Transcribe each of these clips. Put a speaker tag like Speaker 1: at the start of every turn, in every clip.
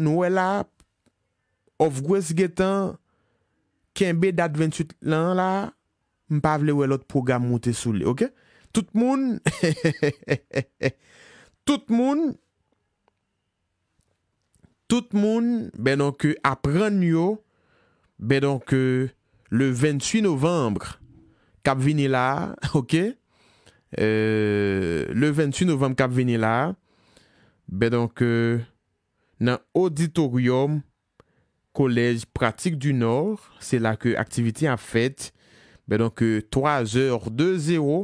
Speaker 1: nou wè la, of gwez getan, kenbe dat 28 lan la, mpavle wè lot progam mwote sou li, ok? Tout moun, tout moun, tout moun, be donk, apren nyo, be donk, le 28 novembre, kap vini la, ok? Euh, le 28 novembre, kap vini la, be donk, euh, nan auditorium Kolej Pratik du Nord, se la ke aktivite a fet, be donk 3 or 2 0,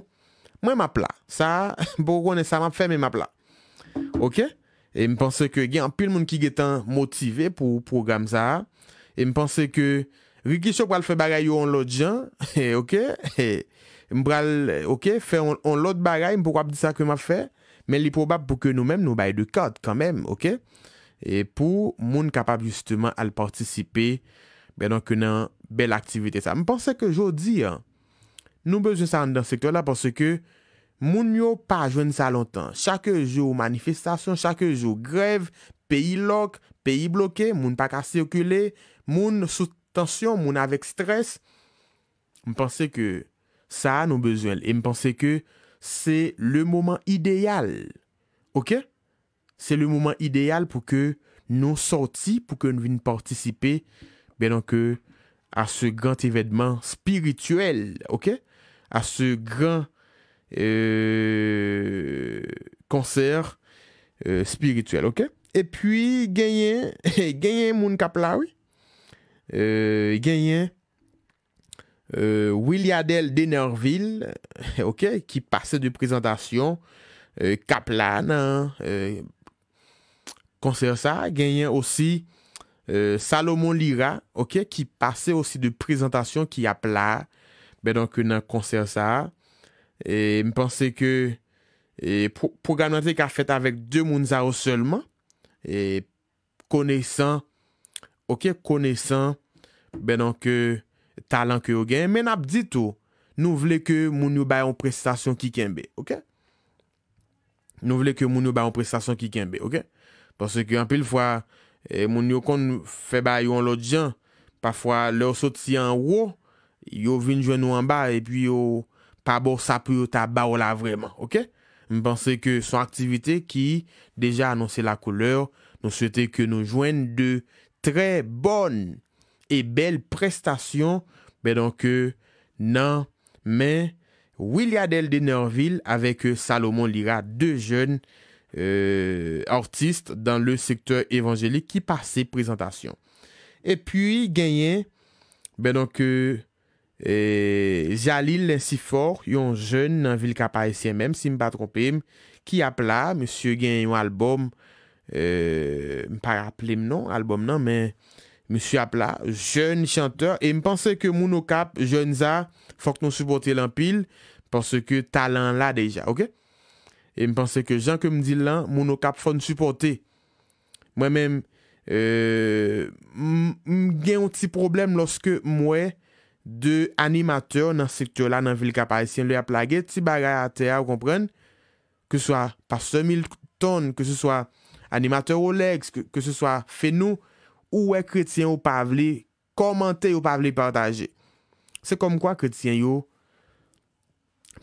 Speaker 1: mwen mapla. Sa, pou konen sa mwap fe mwen mapla. Ok? E mpense ke gen apil moun ki getan motive pou program sa. E mpense ke, vi kisho pral fe bagay yo an lot jan, e, ok? E, Mpral, ok, fe an lot bagay, mpou konen sa kwen mwap fe, men li probab pou ke nou men nou bay de kod, kan men, ok? Ok? E pou moun kapap justyman al partisipe, be donk yon bel aktivite sa. Mwen pense ke jodi, nou bezwen sa an dan sektor la, pense ke moun yo pa jwen sa lontan. Chake jou manifestasyon, chake jou grev, peyi lok, peyi bloke, moun pa ka sirkule, moun sou tension, moun avek stres. Mwen pense ke sa an nou bezwen. E mwen pense ke se le mouman ideyal. Ok? c'est le moment idéal pour que nous sortions, pour que nous venions participer bien donc, euh, à ce grand événement spirituel, ok? À ce grand euh, concert euh, spirituel, ok? Et puis, gagner, gagner mon cap oui. gagner Williadel Denerville, ok? Qui passait de présentation. Kaplan, Ganyan osi euh, Salomon Lira, ok, ki pase osi de prezentasyon ki ap la, benon ke nan konser sa. E mi panse ke e, programante ka fete avek 2 moun za ou selman, e koneysan, ok, koneysan, benon ke talan ke ou ganyan. Men ap dito, nou vle ke moun nou bayan prestasyon ki kenbe, ok. Nou vle ke moun nou bayan prestasyon ki kenbe, ok. Pansè ki anpil fwa moun yo kon fè ba yo an lot jan, pafwa lè ou sot si an wou, yo vin jwen nou an ba, e pi yo pa bo sa pou yo ta ba ou la vreman, ok? Mpansè ki son aktivite ki deja anonsè la kouleur, nou souwete ki nou jwen de trè bon e bel prestasyon, be donk nan men, Williadel Denerville avek Salomon Lira de jen, Euh, artiste dan le sektor evanjelik ki pa se prezentasyon. E pwi genyen, ben donk e euh, euh, Jalil len si for, yon jen nan vil kapa esyen menm, si m pa trompem ki ap la, msye genyen yon albom m pa ap lem non, albom nan, men msye ap la, jen chanteur e m panse ke mouno kap, jen za fok nou subote lan pil panse ke talan la deja, ok? E mpense ke jan ke mdi lan, moun okap fon suporte. Mwen men, euh, mgen yon ti problem loske mwen de animatör nan sektyon la nan vil kapay si yon lè a plage, ti bagay a te a ou kompren, ke soya pastor Milton, ke soya animatör Olex, ke soya Feno, ou we kretien ou pavle, komante ou pavle partaje. Se kom kwa kretien yo?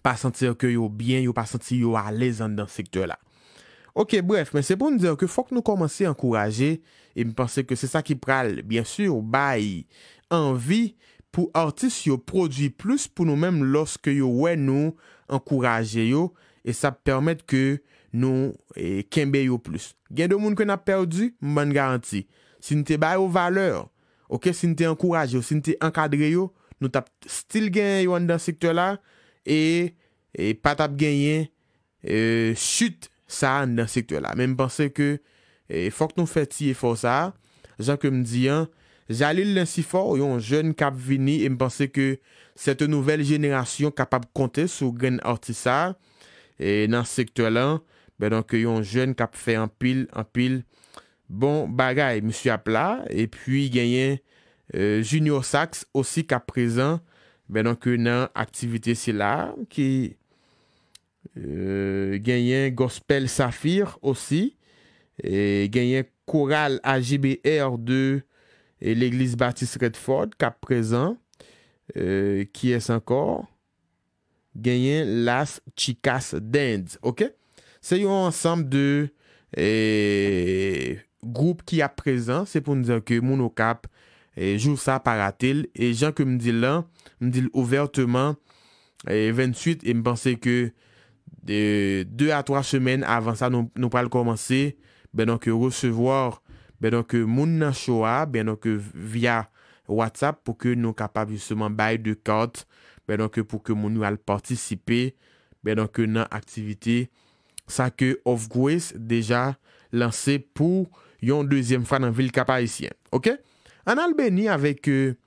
Speaker 1: pa senti yo ke yo byen, yo pa senti yo alez an dan sektor la. Ok, bref, men se pou nou diyan, ke fok nou komanse yon kouraje, e mi panse ke se sa ki pral, bien sur, bayi anvi pou artist yo prodwi plus pou nou menm loske yo we nou an kouraje yo, e sa ppermet ke nou eh, kenbe yo plus. Gen do moun kwen ap perdi, mwen garanti. Si nou te bayi yo valeur, ok, si nou te an kouraje yo, si nou te ankadre yo, nou tap stil gen yo an dan sektor la, E, e pat ap genyen chute e, sa nan sektwa la men mpense ke e, fok nou feti e fosa jan ke m diyan jalil lansi fò yon joun kap vini e mpense ke sete nouvel jeneration kap ap kontè sou gen artisa nan sektwa la be donke yon joun kap fè anpil anpil bon bagay msye ap la e pi genyen junior saks osi kap prezan Benon ke nan aktivite se la, ki euh, genyen gospel safir osi, genyen koral AGBR de l'Eglise Baptiste Redford, kap prezan, ki euh, es ankor, genyen las chikas dend, ok? Se yon ansam de group ki ap prezan, se pou nizan ke mouno kap, E Jou sa para tel E jan ke mdile lan Mdile ouvertman Ve nsuit e, e mpense ke De 2 a 3 semen avan sa Nou pral komanse Benon ke resevor Benon ke moun nan shoa Benon ke via whatsapp Po ke nou kapab liseman bay de kart Benon ke pou ke moun nou al patisipe Benon ke nan aktivite Sa ke of gwez Deja lanse pou Yon dezyem fwa nan vil kapa isyen Ok? En Albanie, avec eux.